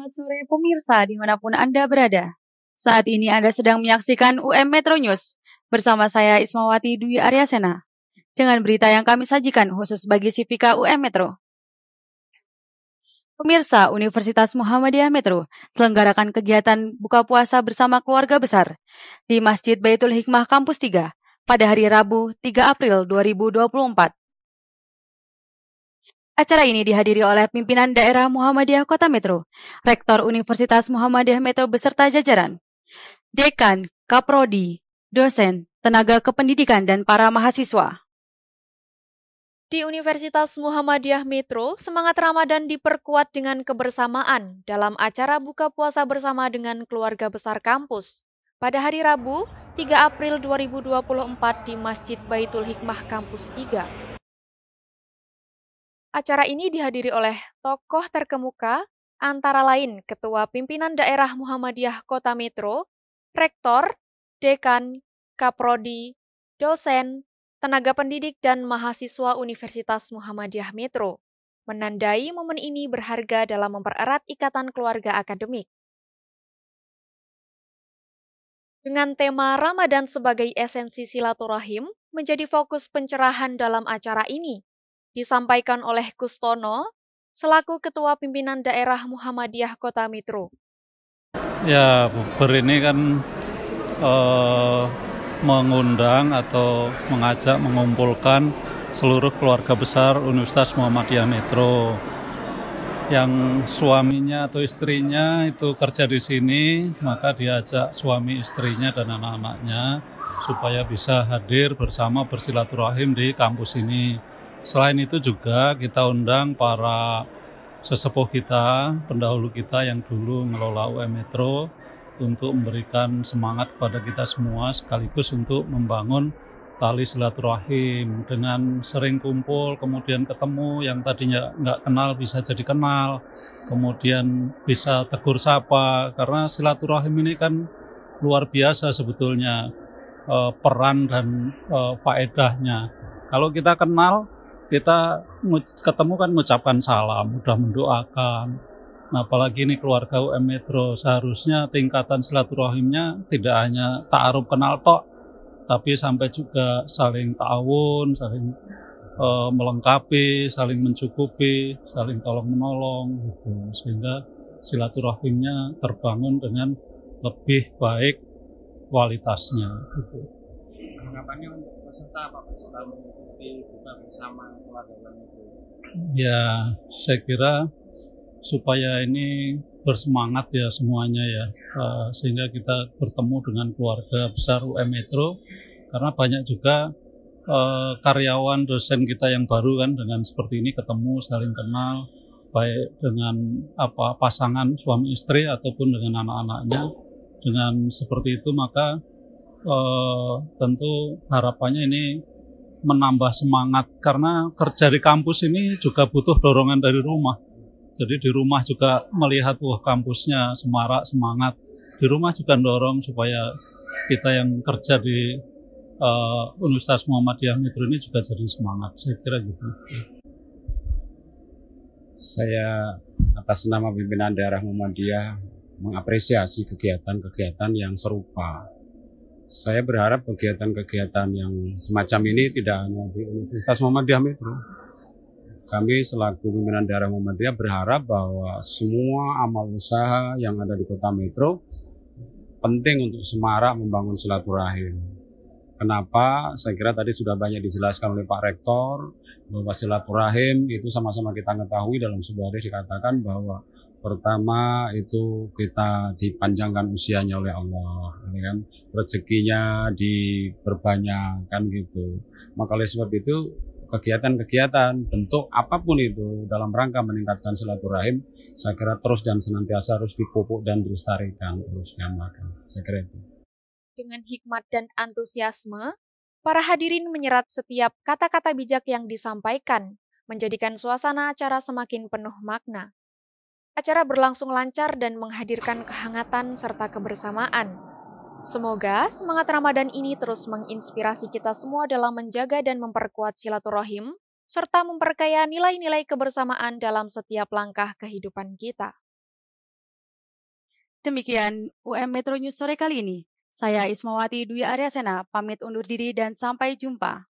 Selamat sore pemirsa dimanapun Anda berada. Saat ini Anda sedang menyaksikan UM Metro News bersama saya Ismawati Dwi Aryasena dengan berita yang kami sajikan khusus bagi Sipika UM Metro. Pemirsa Universitas Muhammadiyah Metro selenggarakan kegiatan buka puasa bersama keluarga besar di Masjid Baitul Hikmah Kampus 3 pada hari Rabu 3 April 2024. Acara ini dihadiri oleh pimpinan daerah Muhammadiyah Kota Metro, Rektor Universitas Muhammadiyah Metro beserta jajaran, Dekan, Kaprodi, dosen, tenaga kependidikan, dan para mahasiswa. Di Universitas Muhammadiyah Metro, semangat Ramadan diperkuat dengan kebersamaan dalam acara buka puasa bersama dengan keluarga besar kampus. Pada hari Rabu, 3 April 2024 di Masjid Baitul Hikmah Kampus 3. Acara ini dihadiri oleh tokoh terkemuka, antara lain Ketua Pimpinan Daerah Muhammadiyah Kota Metro, Rektor, Dekan, Kaprodi, dosen, tenaga pendidik, dan mahasiswa Universitas Muhammadiyah Metro. Menandai momen ini berharga dalam mempererat ikatan keluarga akademik. Dengan tema Ramadan sebagai esensi silaturahim, menjadi fokus pencerahan dalam acara ini disampaikan oleh Kustono selaku Ketua Pimpinan Daerah Muhammadiyah Kota Mitro. Ya, buber ini kan eh, mengundang atau mengajak mengumpulkan seluruh keluarga besar Universitas Muhammadiyah Metro yang suaminya atau istrinya itu kerja di sini, maka diajak suami istrinya dan anak-anaknya supaya bisa hadir bersama bersilaturahim di kampus ini. Selain itu juga kita undang para sesepuh kita, pendahulu kita yang dulu ngelola UM Metro untuk memberikan semangat kepada kita semua sekaligus untuk membangun tali silaturahim dengan sering kumpul kemudian ketemu yang tadinya nggak kenal bisa jadi kenal kemudian bisa tegur sapa karena silaturahim ini kan luar biasa sebetulnya eh, peran dan eh, faedahnya kalau kita kenal kita ketemu kan mengucapkan salam, mudah mendoakan. Nah, apalagi ini keluarga UM Metro, seharusnya tingkatan silaturahimnya tidak hanya ta'aruf kenal tok, tapi sampai juga saling ta'awun, saling e, melengkapi, saling mencukupi, saling tolong-menolong gitu. Sehingga silaturahimnya terbangun dengan lebih baik kualitasnya gitu harapannya untuk peserta apa peserta mengikuti buka bersama keluarga itu? Ya, saya kira supaya ini bersemangat ya semuanya ya, eh, sehingga kita bertemu dengan keluarga besar UM Metro, karena banyak juga eh, karyawan dosen kita yang baru kan dengan seperti ini ketemu saling kenal baik dengan apa pasangan suami istri ataupun dengan anak-anaknya dengan seperti itu maka eh, tentu harapannya ini menambah semangat karena kerja di kampus ini juga butuh dorongan dari rumah. Jadi di rumah juga melihat wah kampusnya semarak semangat. Di rumah juga dorong supaya kita yang kerja di uh, Universitas Muhammadiyah Metro ini juga jadi semangat. Saya kira gitu. Saya atas nama pimpinan daerah Muhammadiyah mengapresiasi kegiatan-kegiatan yang serupa saya berharap kegiatan-kegiatan yang semacam ini tidak hanya di Universitas Muhammadiyah Metro. Kami selaku pimpinan daerah Muhammadiyah berharap bahwa semua amal usaha yang ada di kota Metro penting untuk semarak membangun silaturahim. Kenapa? Saya kira tadi sudah banyak dijelaskan oleh Pak Rektor bahwa silaturahim itu sama-sama kita ketahui dalam sebuah hari dikatakan bahwa pertama itu kita dipanjangkan usianya oleh Allah, ya kan rezekinya diperbanyak kan gitu. Maka oleh sebab itu kegiatan-kegiatan bentuk apapun itu dalam rangka meningkatkan silaturahim saya kira terus dan senantiasa harus dipupuk dan dilestarikan terus diamalkan saya kira itu dengan hikmat dan antusiasme, para hadirin menyerat setiap kata-kata bijak yang disampaikan, menjadikan suasana acara semakin penuh makna. Acara berlangsung lancar dan menghadirkan kehangatan serta kebersamaan. Semoga semangat Ramadan ini terus menginspirasi kita semua dalam menjaga dan memperkuat silaturahim, serta memperkaya nilai-nilai kebersamaan dalam setiap langkah kehidupan kita. Demikian UM Metro News sore kali ini. Saya Ismawati Dwi Aryasena, pamit undur diri dan sampai jumpa.